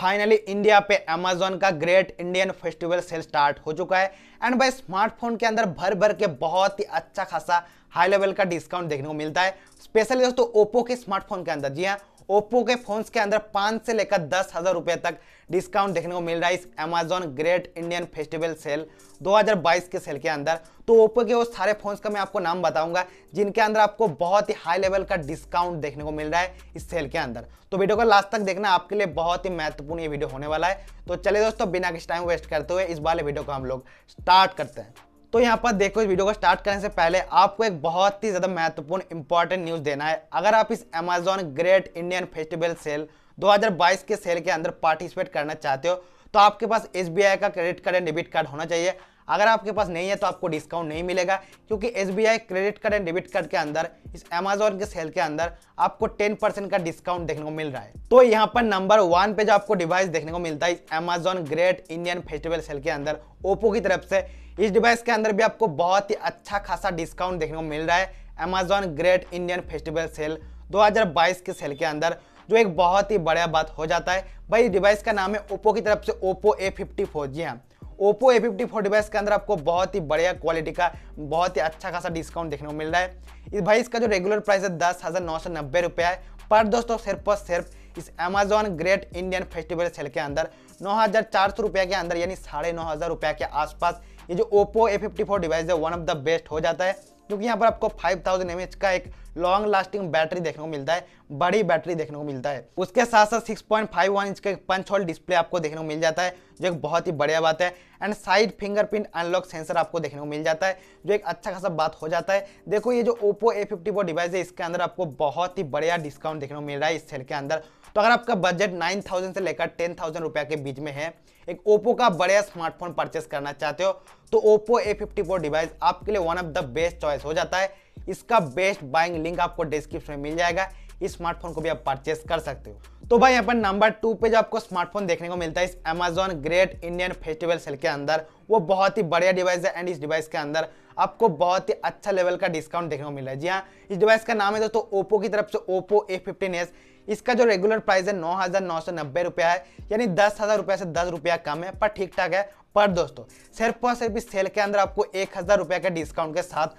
finally India पे Amazon का great Indian festival sale start हो चुका है एंड भाई स्मार्टफोन के अंदर भर भर के बहुत ही अच्छा खासा हाई लेवल का डिस्काउंट देखने को मिलता है स्पेशली दोस्तों ओप्पो के स्मार्टफोन के अंदर जी हाँ ओप्पो के फोन्स के अंदर पाँच से लेकर दस हज़ार रुपये तक डिस्काउंट देखने को मिल रहा है इस Amazon great Indian festival sale 2022 के सेल के अंदर तो ओप्पो के वो सारे फोन्स का मैं आपको नाम बताऊंगा जिनके अंदर आपको बहुत ही हाई लेवल का डिस्काउंट देखने को मिल रहा है इस सेल के अंदर तो वीडियो को लास्ट तक देखना आपके लिए बहुत ही महत्वपूर्ण ये वीडियो होने वाला है तो चले दोस्तों बिना किस टाइम वेस्ट करते हुए इस वाले वीडियो को हम लोग स्टार्ट करते हैं तो यहाँ पर देखो इस वीडियो को स्टार्ट करने से पहले आपको एक बहुत ही ज़्यादा महत्वपूर्ण इंपॉर्टेंट न्यूज़ देना है अगर आप इस Amazon great Indian festival sale 2022 के सेल के अंदर पार्टिसिपेट करना चाहते हो तो आपके पास एस का क्रेडिट कार्ड या डेबिट कार्ड होना चाहिए अगर आपके पास नहीं है तो आपको डिस्काउंट नहीं मिलेगा क्योंकि एस credit card and debit card के अंदर इस अमेजोन के सेल के अंदर आपको 10% का डिस्काउंट देखने को मिल रहा है तो यहाँ पर नंबर वन पे जो आपको डिवाइस देखने को मिलता है इस Amazon great Indian festival sale के अंदर ओप्पो की तरफ से इस डिवाइस के अंदर भी आपको बहुत ही अच्छा खासा डिस्काउंट देखने को मिल रहा है Amazon great Indian festival sale दो के सेल के अंदर जो एक बहुत ही बढ़िया बात हो जाता है भाई डिवाइस का नाम है ओप्पो की तरफ से ओप्पो ए फिफ्टी फोर जी हाँ Oppo A fifty four device के अंदर आपको बहुत ही बढ़िया क्वालिटी का बहुत ही अच्छा खासा डिस्काउंट देखने को मिल रहा है इस भाई इसका जो रेगुलर प्राइस है दस हज़ार नौ सौ नब्बे रुपया है पर दोस्तों सिर्फ और सिर्फ इस Amazon great Indian festival sale के अंदर नौ हज़ार चार सौ रुपये के अंदर यानी साढ़े नौ हज़ार रुपये के आसपास ये जो Oppo A fifty four device है वन ऑफ द बेस्ट हो जाता है क्योंकि यहाँ पर आपको 5000 थाउजेंड का एक लॉन्ग लास्टिंग बैटरी देखने को मिलता है बड़ी बैटरी देखने को मिलता है उसके साथ साथ six point five one inch का पंच होल डिस्प्ले आपको देखने को मिल जाता है जो एक बहुत ही बढ़िया बात है and side fingerprint unlock sensor आपको देखने को मिल जाता है जो एक अच्छा खासा बात हो जाता है देखो ये जो ओप्पो ए फिफ्टी डिवाइस है इसके अंदर आपको बहुत ही बढ़िया डिस्काउंट देखने को मिल रहा है इस सेल के अंदर तो अगर आपका बजट नाइन थाउजेंड से लेकर टेन थाउजेंड रुपया के बीच में है एक ओप्पो का बढ़िया स्मार्टफोन परचेस करना चाहते हो तो Oppo A fifty four device आपके लिए one of the best choice हो जाता है इसका बेस्ट बाइंग लिंक आपको डिस्क्रिप्शन में मिल जाएगा इस स्मार्टफोन को भी आप परचेस कर सकते हो तो भाई यहाँ पर नंबर टू पे जो आपको स्मार्टफोन देखने को मिलता है इस Amazon great Indian festival sale के अंदर वो बहुत ही बढ़िया डिवाइस है एंड इस डिवाइस के अंदर आपको बहुत ही अच्छा लेवल का डिस्काउंट देखने को मिला है जी हाँ इस डिवाइस का नाम है दोस्तों ओप्पो की तरफ से ओप्पो ए फिफ्टीन एस इसका जो रेगुलर प्राइस है नौ हज़ार नौ सौ नब्बे रुपया है यानी दस हज़ार रुपये से दस रुपया कम है पर ठीक ठाक है पर दोस्तों सिर्फ और सिर्फ इस सेल के अंदर आपको एक हज़ार रुपये के डिस्काउंट के साथ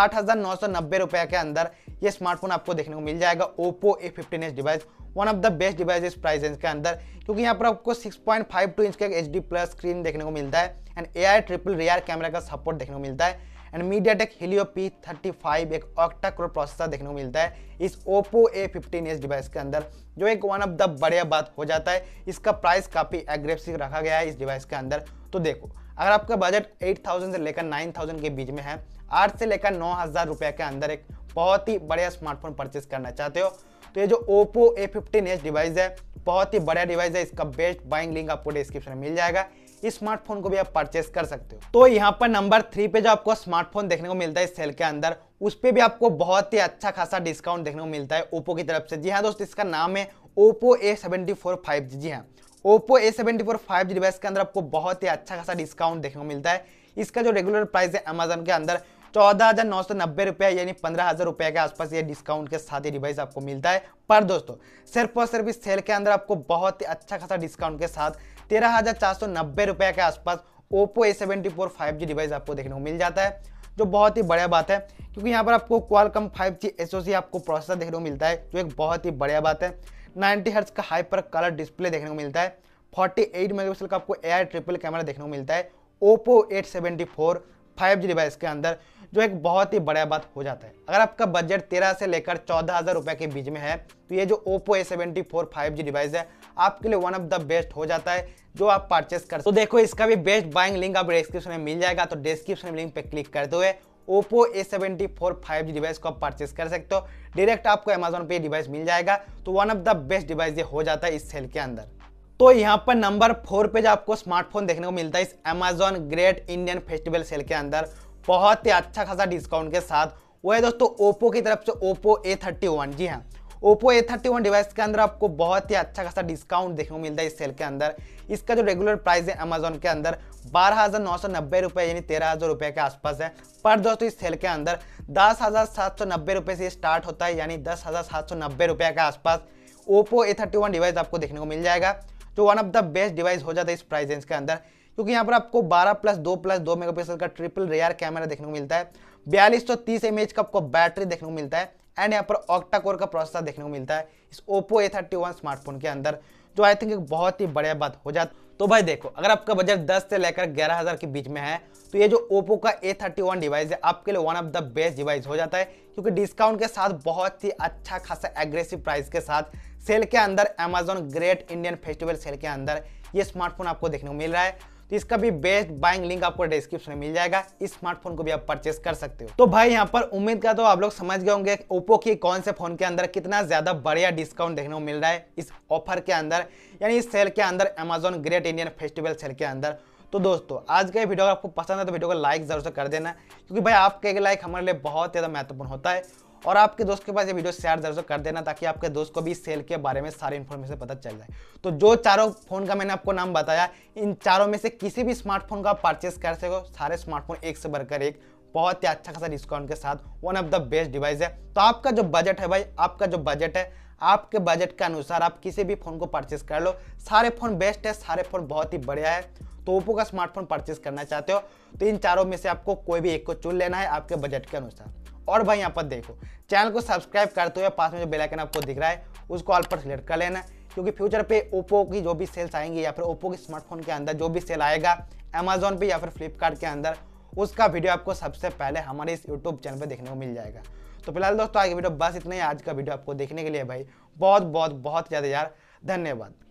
आठ हज़ार नौ सौ नब्बे रुपये के अंदर ये स्मार्टफोन आपको देखने को मिल जाएगा Oppo A fifteen S device one of the best device इस प्राइस रेंज के अंदर क्योंकि यहाँ पर आपको 6.52 इंच का एच डी प्लस स्क्रीन देखने को मिलता है and A I triple rear camera का सपोर्ट देखने को मिलता है and MediaTek Helio P thirty five एक ऑक्टा क्रोड प्रोसेसर देखने को मिलता है इस Oppo A fifteen S device के अंदर जो एक वन ऑफ द बढ़िया बात हो जाता है इसका प्राइस काफ़ी एग्रेसिव रखा गया है इस डिवाइस के अंदर तो देखो अगर आपका बजट 8000 से लेकर 9000 के बीच में है आठ से लेकर नौ हज़ार रुपये के अंदर एक बहुत ही बढ़िया स्मार्टफोन परचेज करना चाहते हो तो ये जो Oppo A fifteen S device है बहुत ही बढ़िया डिवाइस है इसका बेस्ट बाइंग लिंक आपको डिस्क्रिप्शन में मिल जाएगा इस स्मार्टफोन को भी आप परचेस कर सकते हो तो यहाँ पर नंबर थ्री पे जो आपको स्मार्टफोन देखने को मिलता है इस सेल के अंदर उस पर भी आपको बहुत ही अच्छा खासा डिस्काउंट देखने को मिलता है ओप्पो की तरफ से जी हाँ दोस्तों इसका नाम है Oppo A seventy four five G जी हाँ Oppo A seventy four five G device के अंदर आपको बहुत ही अच्छा खासा डिस्काउंट देखने को मिलता है इसका जो रेगुलर प्राइस है अमेजन के अंदर चौदह हज़ार नौ सौ नब्बे रुपये यानी पंद्रह हज़ार रुपये के आसपास ये डिस्काउंट के साथ ही डिवाइस आपको मिलता है पर दोस्तों सिर्फ और सिर्फ इस सेल के अंदर आपको बहुत ही अच्छा खासा डिस्काउंट के साथ तेरह हज़ार चार सौ नब्बे के आसपास Oppo A seventy four five G device आपको देखने को मिल जाता है जो बहुत ही बढ़िया बात है क्योंकि यहाँ पर आपको क्वालकम फाइव जी एस आपको प्रोसेसर देखने को मिलता है जो एक बहुत ही बढ़िया बात है नाइनटी हर्ट्स का हाइपर कलर डिस्प्ले देखने को मिलता है 48 मेगापिक्सल का आपको ए ट्रिपल कैमरा देखने को मिलता है Oppo A seventy four five G device के अंदर जो एक बहुत ही बड़ा बात हो जाता है अगर आपका बजट तेरह से लेकर चौदह हज़ार रुपए के बीच में है तो ये जो Oppo A seventy four five G device है आपके लिए वन ऑफ द बेस्ट हो जाता है जो आप परचेस कर तो देखो इसका भी बेस्ट बाइंग लिंक आप डिस्क्रिप्शन में मिल जाएगा तो डिस्क्रिप्शन लिंक पर क्लिक करते हुए Oppo A seventy four five G device को आप परचेस कर सकते हो डायरेक्ट आपको अमेजोन पे डिवाइस मिल जाएगा तो one of the best device ये हो जाता है इस सेल के अंदर तो यहाँ पर नंबर फोर पे जो आपको स्मार्टफोन देखने को मिलता है इस Amazon great Indian festival sale के अंदर बहुत ही अच्छा खासा डिस्काउंट के साथ वो है दोस्तों ओप्पो की तरफ से Oppo A thirty one G हाँ Oppo A thirty one device के अंदर आपको बहुत ही अच्छा खासा डिस्काउंट देखने को मिलता है इस सेल के अंदर इसका जो रेगुलर प्राइस है अमेजोन के अंदर बारह हज़ार नौ सौ नब्बे रुपये यानी तेरह हज़ार रुपये के आसपास है पर दोस्तों इस सेल के अंदर दस हज़ार सात सौ नब्बे रुपये से स्टार्ट होता है यानी दस हज़ार सात सौ नब्बे रुपये के आसपास Oppo A thirty one device आपको देखने को मिल जाएगा जो one of the best device हो जाता है इस प्राइस रेंज के अंदर क्योंकि यहाँ पर आपको 12 प्लस दो प्लस दो मेगापिक्सल का ट्रिपल रेयर कैमरा देखने को मिलता है बयालीस सौ तीस एम का आपको बैटरी देखने को मिलता है एंड यहाँ पर ऑक्टा कोर का प्रोसेसर देखने को मिलता है इस Oppo A thirty one smartphone के अंदर जो आई थिंक एक बहुत ही बढ़िया बात हो जाती तो भाई देखो अगर आपका बजट 10 से लेकर 11000 के बीच में है तो ये जो ओप्पो का A31 डिवाइस है आपके लिए one of the best device हो जाता है क्योंकि डिस्काउंट के साथ बहुत ही अच्छा खासा एग्रेसिव प्राइस के साथ सेल के अंदर Amazon great Indian festival sale के अंदर ये स्मार्टफोन आपको देखने को मिल रहा है इसका भी बेस्ट बाइंग लिंक आपको डिस्क्रिप्शन में मिल जाएगा इस स्मार्टफोन को भी आप परचेस कर सकते हो तो भाई यहाँ पर उम्मीद का तो आप लोग समझ गए होंगे ओप्पो की कौन से फोन के अंदर कितना ज्यादा बढ़िया डिस्काउंट देखने को मिल रहा है इस ऑफर के अंदर यानी इस सेल के अंदर Amazon great Indian festival sale के अंदर तो दोस्तों आज का वीडियो अगर आपको पसंद है तो वीडियो को लाइक जरूर से कर देना क्योंकि भाई आपके लाइक हमारे लिए बहुत ज़्यादा महत्वपूर्ण होता है और आपके दोस्त के पास ये वीडियो शेयर जरूर कर देना ताकि आपके दोस्त को भी सेल के बारे में सारी इन्फॉर्मेशन पता चल जाए तो जो चारों फोन का मैंने आपको नाम बताया इन चारों में से किसी भी स्मार्टफोन का परचेस कर सको सारे स्मार्टफोन एक से बढ़कर एक बहुत ही अच्छा खासा डिस्काउंट के साथ one of the best device है तो आपका जो बजट है भाई आपका जो बजट है आपके बजट के अनुसार आप किसी भी फ़ोन को परचेस कर लो सारे फ़ोन बेस्ट है सारे फ़ोन बहुत ही बढ़िया है तो ओप्पो का स्मार्टफोन परचेस करना चाहते हो तो इन चारों में से आपको कोई भी एक को चुन लेना है आपके बजट के अनुसार और भाई यहाँ पर देखो चैनल को सब्सक्राइब करते हुए पास में जो बेलाइकन आपको दिख रहा है उसको ऑल पर सिलेक्ट कर लेना क्योंकि फ्यूचर पे ओप्पो की जो भी सेल्स आएंगी या फिर ओप्पो के स्मार्टफोन के अंदर जो भी सेल आएगा अमेजोन पे या फिर फ्लिपकार्ट के अंदर उसका वीडियो आपको सबसे पहले हमारे इस यूट्यूब चैनल पर देखने को मिल जाएगा तो फिलहाल दोस्तों आगे वीडियो बस इतना ही आज का वीडियो आपको देखने के लिए भाई बहुत बहुत बहुत ज़्यादा यार धन्यवाद